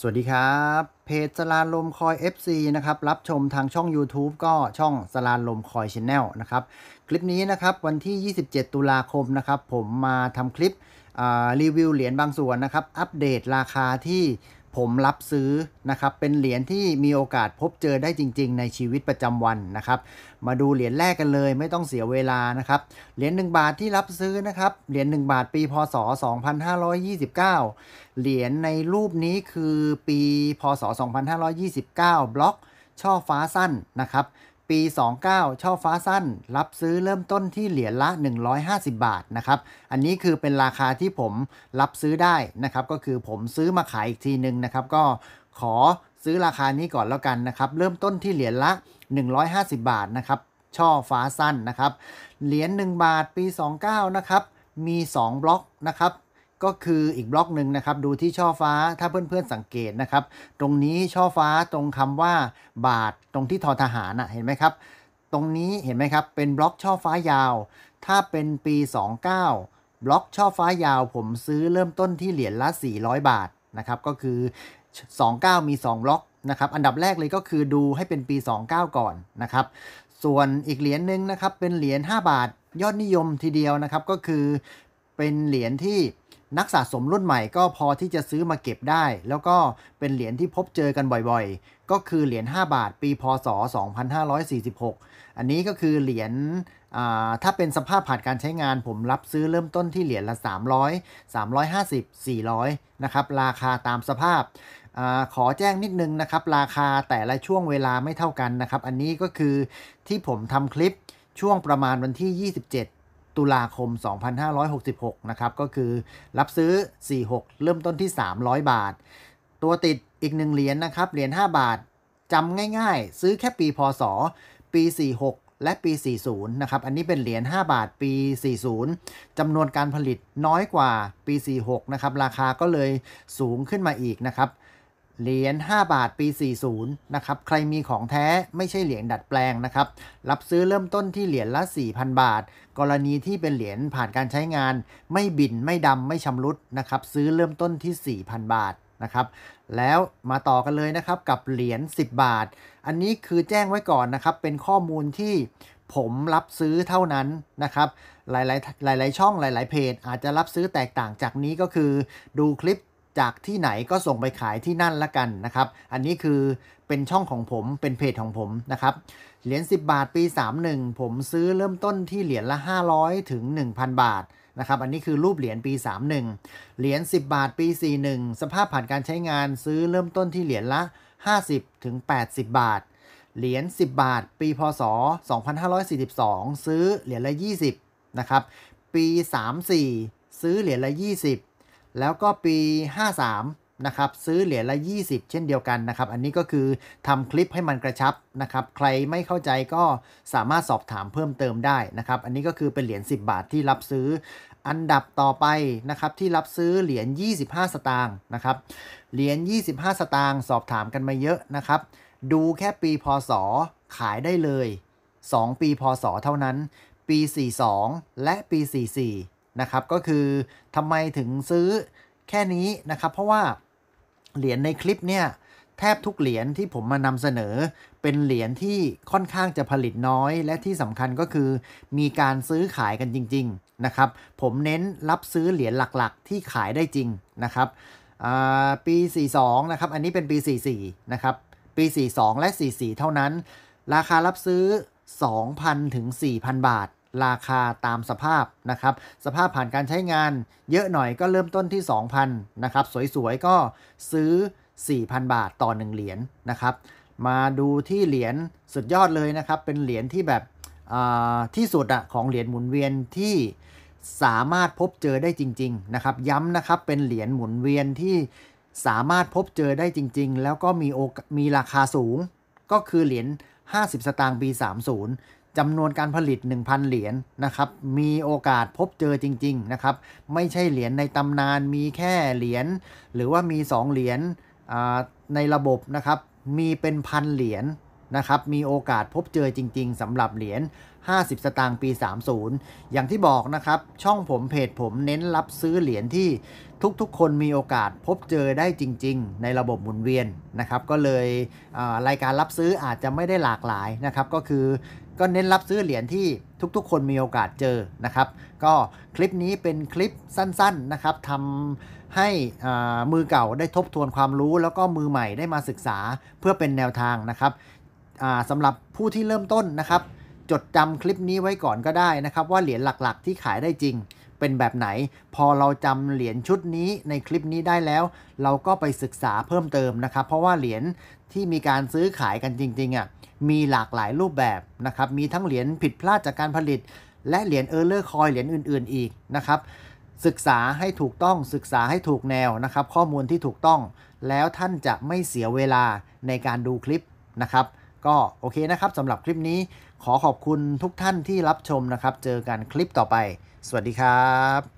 สวัสดีครับ เพจสลานลมคอย FC นะครับ รับชมทางช่อง YouTube ก็ช่องสลานลมคอยช h a n n e l นะครับ คลิปนี้นะครับ วันที่ 27 ตุลาคมนะครับ ผมมาทำคลิปรีวิวเหรียญบางส่วนนะครับ อัปเดตราคาที่ผมรับซื้อนะครับ เป็นเหรียญที่มีโอกาสพบเจอได้จริง ๆ ในชีวิตประจำวันนะครับ มาดูเหรียญแรกกันเลยไม่ต้องเสียเวลานะครับ เหรียญ1บาทที่รับซื้อนะครับ เหรียญ1บาทปีพศ 2529 เหรียญในรูปนี้คือปีพศ 2529 บล็อก ช่อฟ้าสั้นนะครับปี 29 ช่อฟ้าสั้น รับซื้อเริ่มต้นที่เหรียญละ 150 บาทนะครับ อันนี้คือเป็นราคาที่ผมรับซื้อได้นะครับ ก็คือผมซื้อมาขายอีกทีหนึ่งนะครับ ก็ ขอซื้อราคานี้ก่อนแล้วกันนะครับ เริ่มต้นที่เหรียญละ 150 บาทนะครับ ช่อฟ้าสั้นนะครับ เหรียญ1บาทปี 29 นะครับ มี 2 บล็อกนะครับก็คืออีกบล็อกหนึ่งนะครับดูที่ช่อฟ้าถ้าเพื่อนๆสังเกตนะครับ ตรงนี้ช่อฟ้าตรงคำว่า บาทตรงที่ทอทหารนะเห็นไหมครับ ตรงนี้เห็นไหมครับ เป็นบล็อกช่อฟ้ายาว ถ้าเป็นปี 29 บล็อกช่อฟ้ายาว ผมซื้อเริ่มต้นที่เหรียญละ 400 บาทนะครับก็คือ 29 มี 2 บล็อกนะครับ อันดับแรกเลยก็คือดูให้เป็นปี 29 ก่อนนะครับ ส่วนอีกเหรียญหนึ่งนะครับเป็นเหรียญ5บาทยอดนิยมทีเดียวนะครับก็คือเป็นเหรียญที่นักสะสมรุ่นใหม่ก็พอที่จะซื้อมาเก็บได้ แล้วก็เป็นเหรียญที่พบเจอกันบ่อยๆ ก็คือเหรียญ5บาท ปีพศ2546 อันนี้ก็คือเหรียญถ้าเป็นสภาพผ่านการใช้งานผมรับซื้อเริ่มต้นที่เหรียญละ 300 350 400นะครับราคาตามสภาพอขอแจ้งนิดนึงนะครับ ราคาแต่ละช่วงเวลาไม่เท่ากันนะครับอันนี้ก็คือที่ผมทำคลิปช่วงประมาณวันที่ 27ตุลาคม 2566 นะครับ ก็คือ รับซื้อ 46 เริ่มต้นที่ 300 บาท ตัวติดอีก1เหรียญนนะครับ เหรียญ5บาท จำง่าย ๆ ซื้อแค่ปี พศ ปี 46 และปี 40 นะครับ อันนี้เป็นเหรียญ5บาท ปี 40จำนวนการผลิตน้อยกว่าปี 46 นะครับ ราคาก็เลยสูงขึ้นมาอีกนะครับเหรียญ 5 บาท ปี 40 นะครับ ใครมีของแท้ ไม่ใช่เหรียญดัดแปลงนะครับ รับซื้อเริ่มต้นที่เหรียญละ 4,000 บาท กรณีที่เป็นเหรียญผ่านการใช้งาน ไม่บินไม่ดำไม่ชำรุดนะครับ ซื้อเริ่มต้นที่ 4,000 บาทนะครับ แล้วมาต่อกันเลยนะครับกับเหรียญ 10 บาท อันนี้คือแจ้งไว้ก่อนนะครับ เป็นข้อมูลที่ผมรับซื้อเท่านั้นนะครับ หลายๆ หลายๆ ช่อง หลาย ๆ เพจ อาจจะรับซื้อแตกต่างจากนี้ก็คือดูคลิปจากที่ไหนก็ส่งไปขายที่นั่นละกันนะครับ อันนี้คือเป็นช่องของผมเป็นเพจของผมนะครับ เหรียญ10 บาทปี31ผมซื้อเริ่มต้นที่เหรียญละ 500ถึง1,000บาทนะครับ อันนี้คือรูปเหรียญปี31เหรียญ10 บาท ปี 41 สภาพผ่านการใช้งานซื้อเริ่มต้นที่เหรียญละ 50ถึง80บาท เหรียญ10 บาท ปีพศ 2542 ซื้อเหรียญละ20นะครับ ปี 34 ซื้อเหรียญละ20แล้วก็ปี 53นะครับซื้อเหรียญละ 20 เช่นเดียวกันนะครับ อันนี้ก็คือทำคลิปให้มันกระชับนะครับ ใครไม่เข้าใจก็สามารถสอบถามเพิ่มเติมได้นะครับ อันนี้ก็คือเป็นเหรียญ10 บาทที่รับซื้ออันดับต่อไปนะครับที่รับซื้อเหรียญ25 สตางค์นะครับเหรียญ25 สตางค์สอบถามกันมาเยอะนะครับดูแค่ปีพศขายได้เลย 2 ปีพศ เท่านั้น ปี 42และปี44นะครับก็คือทำไมถึงซื้อแค่นี้นะครับเพราะว่าเหรียญในคลิปเนี่ยแทบทุกเหรียญที่ผมมานำเสนอเป็นเหรียญที่ค่อนข้างจะผลิตน้อย และที่สำคัญก็คือมีการซื้อขายกันจริงๆนะครับผมเน้นรับซื้อเหรียญหลักๆ ที่ขายได้จริงนะครับปี42นะครับอันนี้เป็นปี 44นะครับปี 42 และ 44 เท่านั้น ราคารับซื้อ 2,000 ถึง 4,000 บาทราคาตามสภาพนะครับ สภาพผ่านการใช้งานเยอะหน่อยก็เริ่มต้นที่ 2,000นะครับสวยๆก็ซื้อ 4,000 บาทต่อ 1 เหรียญนนะครับมาดูที่เหรียญสุดยอดเลยนะครับ เป็นเหรียญที่แบบที่สุดอะของเหรียญหมุนเวียนที่สามารถพบเจอได้จริง ๆ นะครับ ย้ำนะครับเป็นเหรียญหมุนเวียนที่สามารถพบเจอได้จริง ๆ แล้วก็มีโอมีราคาสูงก็คือเหรียญ50 สตางค์ B30 จำนวนการผลิต 1,000 เหรียญนะครับมีโอกาสพบเจอจริงๆนะครับไม่ใช่เหรียญในตำนานมีแค่เหรียญหรือว่ามี 2 เหรียญในระบบนะครับมีเป็นพันเหรียญนะครับ มีโอกาสพบเจอจริง ๆสำหรับเหรียญ50 สตางค์ปี 30 อย่างที่บอกนะครับช่องผมเพจผมเน้นรับซื้อเหรียญที่ทุกๆ คนมีโอกาสพบเจอได้จริงๆ ในระบบหมุนเวียนนะครับ ก็เลยรายการรับซื้ออาจจะไม่ได้หลากหลายนะครับ ก็คือก็เน้นรับซื้อเหรียญที่ทุกๆ คนมีโอกาสเจอนะครับ ก็คลิปนี้เป็นคลิปสั้นๆนะครับทำให้มือเก่าได้ทบทวนความรู้ แล้วก็มือใหม่ได้มาศึกษาเพื่อเป็นแนวทางนะครับสำหรับผู้ที่เริ่มต้นนะครับ จดจำคลิปนี้ไว้ก่อนก็ได้นะครับ ว่าเหรียญหลักๆที่ขายได้จริง เป็นแบบไหน พอเราจำเหรียญชุดนี้ในคลิปนี้ได้แล้ว เราก็ไปศึกษาเพิ่มเติมนะครับ เพราะว่าเหรียญที่มีการซื้อขายกันจริงๆอะ่ะมีหลากหลายรูปแบบนะครับ มีทั้งเหรียญผิดพลาดจากการผลิต และเหรียญเออร์เลอร์คอยเหรียญอื่นๆ อีกนะครับ ศึกษาให้ถูกต้องศึกษาให้ถูกแนวนะครับ ข้อมูลที่ถูกต้อง แล้วท่านจะไม่เสียเวลาในการดูคลิปนะครับก็โอเคนะครับสำหรับคลิปนี้ ขอขอบคุณทุกท่านที่รับชมนะครับ เจอกันคลิปต่อไป สวัสดีครับ